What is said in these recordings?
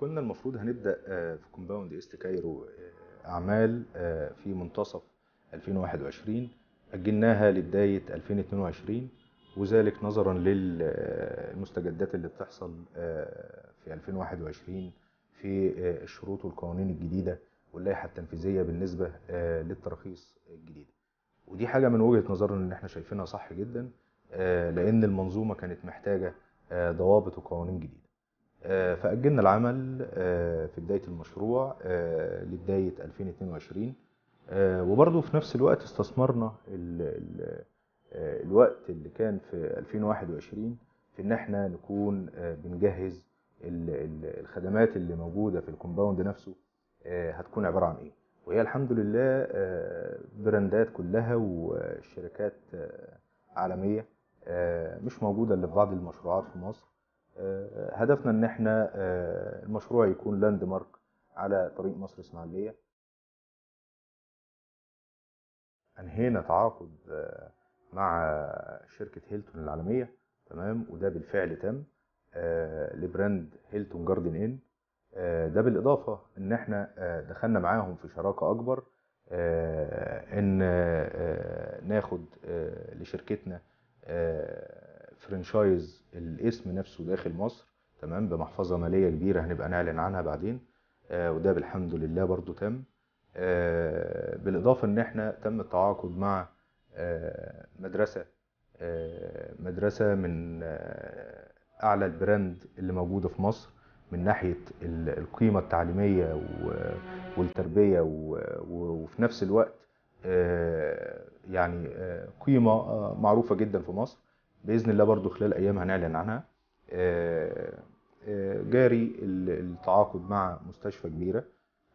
كنا المفروض هنبدا آه، في كومباوند ايست كايرو اعمال آه، في منتصف 2021 اجلناها لبدايه 2022 وذلك نظرا للمستجدات آه، اللي بتحصل في 2021 في الشروط والقوانين الجديده واللائحه التنفيذيه بالنسبه للتراخيص الجديده ودي حاجه من وجهه نظرنا ان احنا شايفينها صح جدا لان المنظومه كانت محتاجه ضوابط وقوانين جديده آه، فأجلنا العمل آه، في بداية المشروع آه، لبداية 2022 وبرضه في نفس الوقت استثمرنا الوقت اللي كان في 2021 في ان احنا نكون بنجهز الخدمات اللي موجودة في الكومباوند نفسه هتكون عبارة عن ايه وهي الحمد لله براندات كلها وشركات عالمية مش موجودة اللي في بعض المشروعات في مصر آه، هدفنا ان احنا آه، المشروع يكون لاند مارك على طريق مصر اسماعيليه انهينا تعاقد آه، مع شركه هيلتون العالميه تمام وده بالفعل تم لبراند هيلتون جاردن ان ده بالاضافه ان احنا دخلنا معاهم في شراكه اكبر ان ناخد لشركتنا فرنشايز الاسم نفسه داخل مصر تمام بمحفظه ماليه كبيره هنبقى نعلن عنها بعدين آه، وده بالحمد لله برضو تم آه، بالاضافه ان احنا تم التعاقد مع آه، مدرسه مدرسه من اعلى البراند اللي موجوده في مصر من ناحيه القيمه التعليميه والتربيه وفي نفس الوقت يعني قيمه معروفه جدا في مصر باذن الله برضو خلال ايام هنعلن عنها آه، آه، جاري التعاقد مع مستشفى كبيره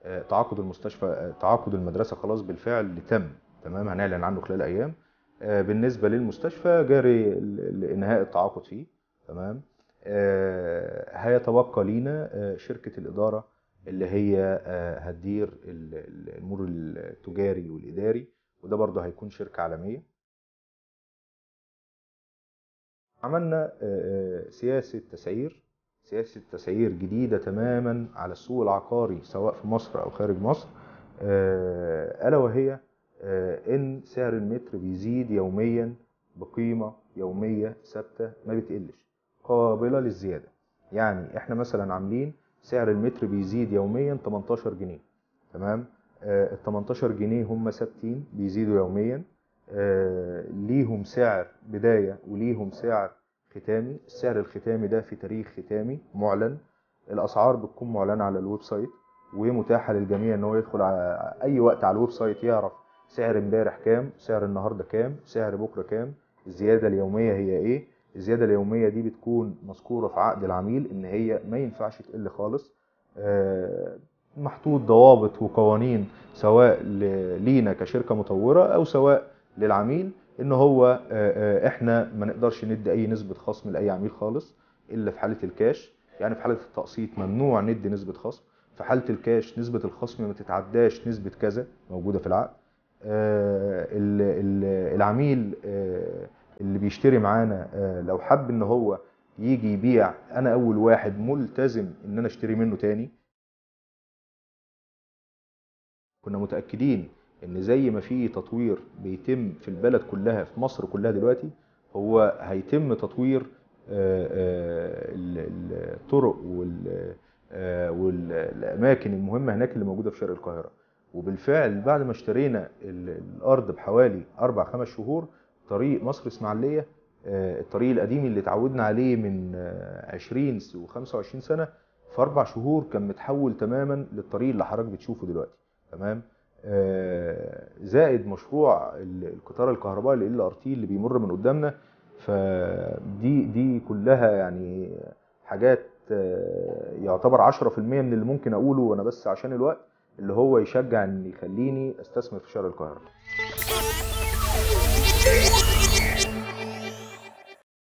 آه، تعاقد المستشفى تعاقد المدرسه خلاص بالفعل تم تمام هنعلن عنه خلال ايام بالنسبه للمستشفى جاري انهاء التعاقد فيه تمام هيتبقى لينا شركه الاداره اللي هي هتدير الامور التجاري والاداري وده برضه هيكون شركه عالميه عملنا آه، آه، سياسة تسعير سياسة تسعير جديدة تماما على السوق العقاري سواء في مصر أو خارج مصر آه، ألا وهي إن سعر المتر بيزيد يوميا بقيمة يومية ثابتة ما بتقلش قابلة للزيادة يعني إحنا مثلا عاملين سعر المتر بيزيد يوميا 18 جنيه تمام ال 18 جنيه هم ثابتين بيزيدوا يوميا آه، ليهم سعر بداية وليهم سعر ختامي السعر الختامي ده في تاريخ ختامي معلن الأسعار بتكون معلنة على الويب سايت ومتاحة للجميع ان هو يدخل على اي وقت على الويب سايت يعرف سعر امبارح كام سعر النهاردة كام سعر بكرة كام الزيادة اليومية هي ايه الزيادة اليومية دي بتكون مذكورة في عقد العميل ان هي ما ينفعش تقل خالص آه، محطوط ضوابط وقوانين سواء لينا كشركة مطورة او سواء للعميل ان هو آه، آه، احنا ما نقدرش ندي اي نسبه خصم لاي عميل خالص الا في حاله الكاش يعني في حاله التقسيط ممنوع ندي نسبه خصم في حاله الكاش نسبه الخصم ما تتعداش نسبه كذا موجوده في العقد آه، العميل اللي بيشتري معانا لو حب ان هو يجي يبيع انا اول واحد ملتزم ان انا اشتري منه تاني كنا متاكدين ان زي ما في تطوير بيتم في البلد كلها في مصر كلها دلوقتي هو هيتم تطوير آه، آه، الطرق والاماكن آه، المهمه هناك اللي موجوده في شرق القاهره وبالفعل بعد ما اشترينا الارض بحوالي اربع خمس شهور طريق مصر اسماعيليه الطريق القديم اللي اتعودنا عليه من 20 و25 سنه في اربع شهور كان متحول تماما للطريق اللي حضرتك بتشوفه دلوقتي تمام آه، زائد مشروع القطار الكهربائي ال ار تي اللي بيمر من قدامنا فدي دي كلها يعني حاجات آه، يعتبر 10% من اللي ممكن اقوله وانا بس عشان الوقت اللي هو يشجع ان يخليني استثمر في شارع القاهره